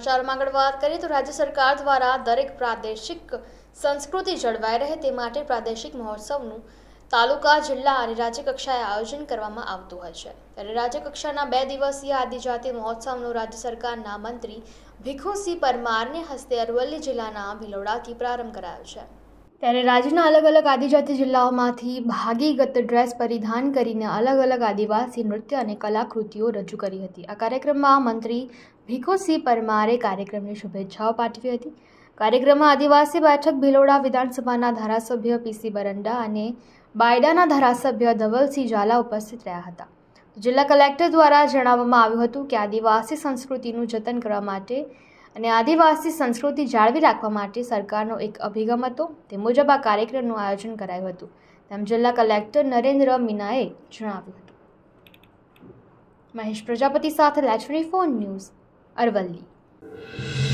સમાચારમાં આગળ વાત કરીએ તો રાજ્ય સરકાર દ્વારા દરેક પ્રાદેશિક સંસ્કૃતિ જળવાઈ રહે તે માટે પ્રાદેશિક મહોત્સવનું તાલુકા જિલ્લા અને રાજ્યકક્ષાએ આયોજન કરવામાં આવતું હોય છે ત્યારે રાજ્યકક્ષાના બે દિવસીય આદિજાતિ મહોત્સવનું રાજ્ય સરકારના મંત્રી ભીખુસિંહ પરમારને હસ્તે અરવલ્લી જિલ્લાના ભિલોડાથી પ્રારંભ કરાયો છે ત્યારે રાજ્યના અલગ અલગ આદિજાતિ જિલ્લાઓમાંથી ભાગીગત ડ્રેસ પરિધાન કરીને અલગ અલગ આદિવાસી નૃત્ય અને કલાકૃતિઓ રજૂ કરી હતી આ કાર્યક્રમમાં મંત્રી ભીખુસિંહ પરમારે કાર્યક્રમની શુભેચ્છાઓ પાઠવી હતી કાર્યક્રમમાં આદિવાસી બેઠક ભિલોડા વિધાનસભાના ધારાસભ્ય પીસી બરંડા અને બાયડાના ધારાસભ્ય ધવલસિંહ ઝાલા ઉપસ્થિત રહ્યા હતા જિલ્લા કલેક્ટર દ્વારા જણાવવામાં આવ્યું હતું કે આદિવાસી સંસ્કૃતિનું જતન કરવા માટે અને આદિવાસી સંસ્કૃતિ જાળવી રાખવા માટે સરકારનો એક અભિગમ હતો તે મુજબ આ કાર્યક્રમનું આયોજન કરાયું હતું તેમ જિલ્લા કલેક્ટર નરેન્દ્ર મીનાએ જણાવ્યું હતું મહેશ પ્રજાપતિ સાથે લેચરી ફોન ન્યૂઝ અરવલ્લી